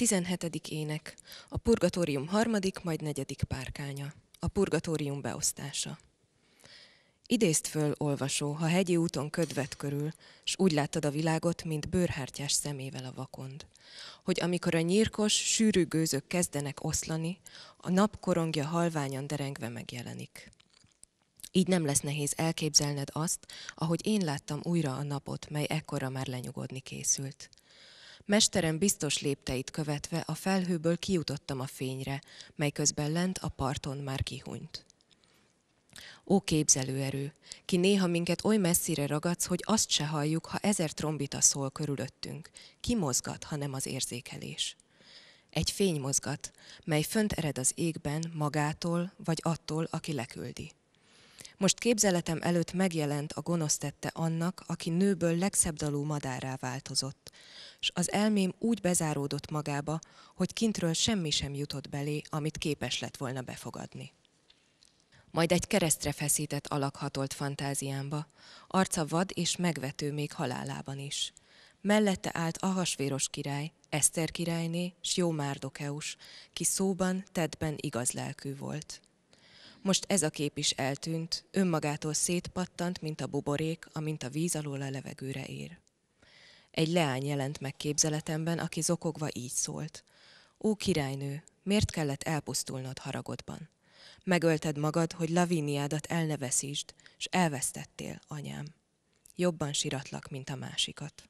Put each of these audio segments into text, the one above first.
17. ének. A purgatórium harmadik, majd negyedik párkánya. A purgatórium beosztása. Idézd föl, olvasó, ha hegyi úton ködvet körül, s úgy láttad a világot, mint bőrhártyás szemével a vakond. Hogy amikor a nyírkos, sűrű gőzök kezdenek oszlani, a nap korongja halványan derengve megjelenik. Így nem lesz nehéz elképzelned azt, ahogy én láttam újra a napot, mely ekkora már lenyugodni készült. Mesterem biztos lépteit követve a felhőből kijutottam a fényre, mely közben lent a parton már kihunyt. Ó képzelőerő, ki néha minket oly messzire ragadsz, hogy azt se halljuk, ha ezer trombita szól körülöttünk. Ki mozgat, ha nem az érzékelés? Egy fény mozgat, mely fönt ered az égben magától vagy attól, aki leküldi. Most képzeletem előtt megjelent a gonosz tette annak, aki nőből legszebb dalú madárá változott, s az elmém úgy bezáródott magába, hogy kintről semmi sem jutott belé, amit képes lett volna befogadni. Majd egy keresztre feszített alak hatolt fantáziámba, arca vad és megvető még halálában is. Mellette állt Ahasvéros király, Eszter királyné, s jó Márdokeus, ki szóban, tedben igaz lelkű volt. Most ez a kép is eltűnt, önmagától szétpattant, mint a buborék, amint a víz alól a levegőre ér. Egy leány jelent meg képzeletemben, aki zokogva így szólt. Ó királynő, miért kellett elpusztulnod haragodban? Megölted magad, hogy Laviniádat elneveszítsd, s elvesztettél, anyám. Jobban siratlak, mint a másikat.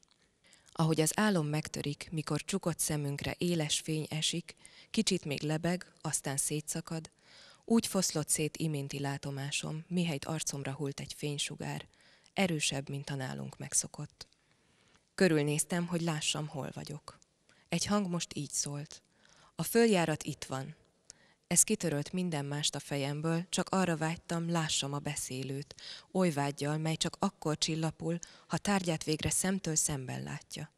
Ahogy az álom megtörik, mikor csukott szemünkre éles fény esik, kicsit még lebeg, aztán szétszakad, úgy foszlott szét iménti látomásom, mihelyt arcomra hult egy fénysugár, erősebb, mint a nálunk megszokott. Körülnéztem, hogy lássam, hol vagyok. Egy hang most így szólt. A följárat itt van. Ez kitörölt minden mást a fejemből, csak arra vágytam, lássam a beszélőt, oly vágyjal, mely csak akkor csillapul, ha tárgyát végre szemtől szemben látja.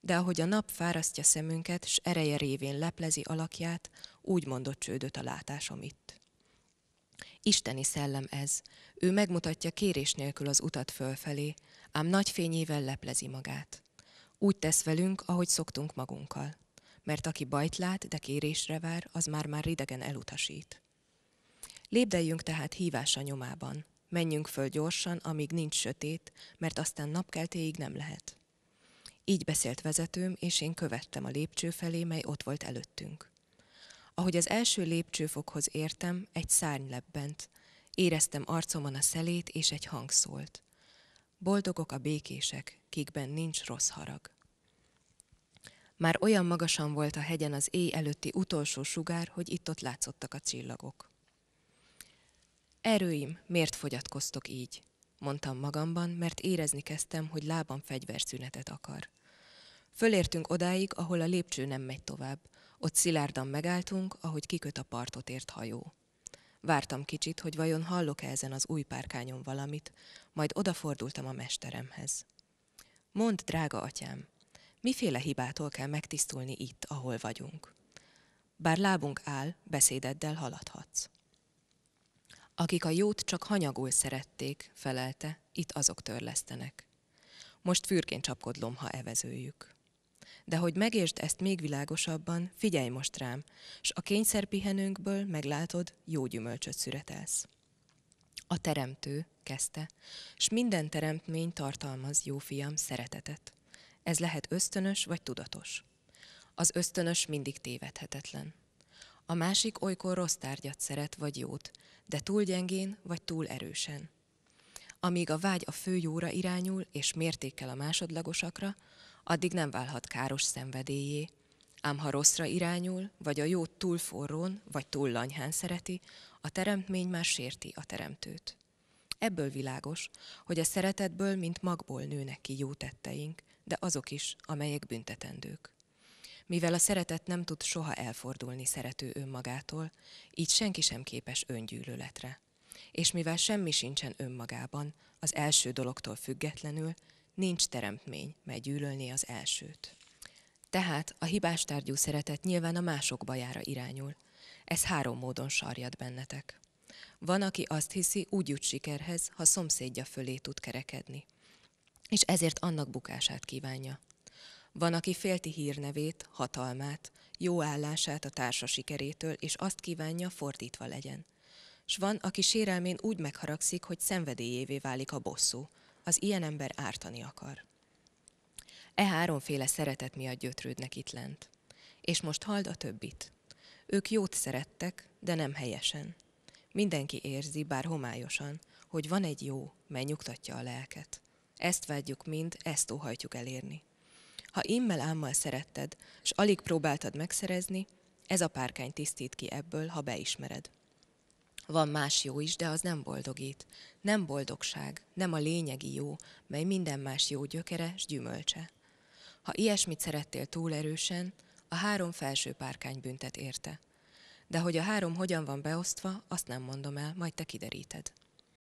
De ahogy a nap fárasztja szemünket, s ereje révén leplezi alakját, úgy mondott csődöt a látásom itt. Isteni szellem ez. Ő megmutatja kérés nélkül az utat fölfelé, ám nagy fényével leplezi magát. Úgy tesz velünk, ahogy szoktunk magunkkal. Mert aki bajt lát, de kérésre vár, az már-már ridegen elutasít. Lépdeljünk tehát hívása nyomában. Menjünk föl gyorsan, amíg nincs sötét, mert aztán napkeltéig nem lehet. Így beszélt vezetőm, és én követtem a lépcső felé, mely ott volt előttünk. Ahogy az első lépcsőfokhoz értem, egy szárny lebbent. Éreztem arcomon a szelét, és egy hang szólt. Boldogok a békések, kikben nincs rossz harag. Már olyan magasan volt a hegyen az éj előtti utolsó sugár, hogy itt-ott látszottak a csillagok. Erőim, miért fogyatkoztok így? mondtam magamban, mert érezni kezdtem, hogy lábam fegyverszünetet akar. Fölértünk odáig, ahol a lépcső nem megy tovább – ott szilárdan megálltunk, ahogy kiköt a partot ért hajó. Vártam kicsit, hogy vajon hallok-e ezen az új párkányon valamit, majd odafordultam a mesteremhez. Mond, drága atyám, miféle hibától kell megtisztulni itt, ahol vagyunk? Bár lábunk áll, beszédeddel haladhatsz. Akik a jót csak hanyagul szerették, felelte, itt azok törlesztenek. Most fürkén csapkodlom, ha evezőjük. De hogy megértsd ezt még világosabban, figyelj most rám, s a kényszerpihenőnkből meglátod, jó gyümölcsöt szüretelsz. A teremtő kezdte, s minden teremtmény tartalmaz, jó fiam, szeretetet. Ez lehet ösztönös vagy tudatos. Az ösztönös mindig tévedhetetlen. A másik olykor rossz tárgyat szeret vagy jót, de túl gyengén vagy túl erősen. Amíg a vágy a fő jóra irányul és mértékkel a másodlagosakra, addig nem válhat káros szenvedélyé. Ám ha rosszra irányul, vagy a jót túl forrón, vagy túl lanyhán szereti, a teremtmény már sérti a teremtőt. Ebből világos, hogy a szeretetből, mint magból nőnek ki jó tetteink, de azok is, amelyek büntetendők. Mivel a szeretet nem tud soha elfordulni szerető önmagától, így senki sem képes öngyűlöletre. És mivel semmi sincsen önmagában, az első dologtól függetlenül, nincs teremtmény, mely gyűlölné az elsőt. Tehát a hibás tárgyú szeretet nyilván a mások bajára irányul. Ez három módon sarjad bennetek. Van, aki azt hiszi, úgy jut sikerhez, ha szomszédja fölé tud kerekedni. És ezért annak bukását kívánja. Van, aki félti hírnevét, hatalmát, jó állását a társa sikerétől, és azt kívánja, fordítva legyen. S van, aki sérelmén úgy megharagszik, hogy szenvedélyévé válik a bosszú, az ilyen ember ártani akar. E háromféle szeretet miatt gyötrődnek itt lent. És most hald a többit. Ők jót szerettek, de nem helyesen. Mindenki érzi, bár homályosan, hogy van egy jó, mely nyugtatja a lelket. Ezt vágyjuk mind, ezt óhajtjuk elérni. Ha immel ámmal szeretted, s alig próbáltad megszerezni, ez a párkány tisztít ki ebből, ha beismered. Van más jó is, de az nem boldogít. Nem boldogság, nem a lényegi jó, mely minden más jó gyökere és gyümölcse. Ha ilyesmit szerettél túl erősen, a három felső párkány büntet érte. De hogy a három hogyan van beosztva, azt nem mondom el, majd te kideríted.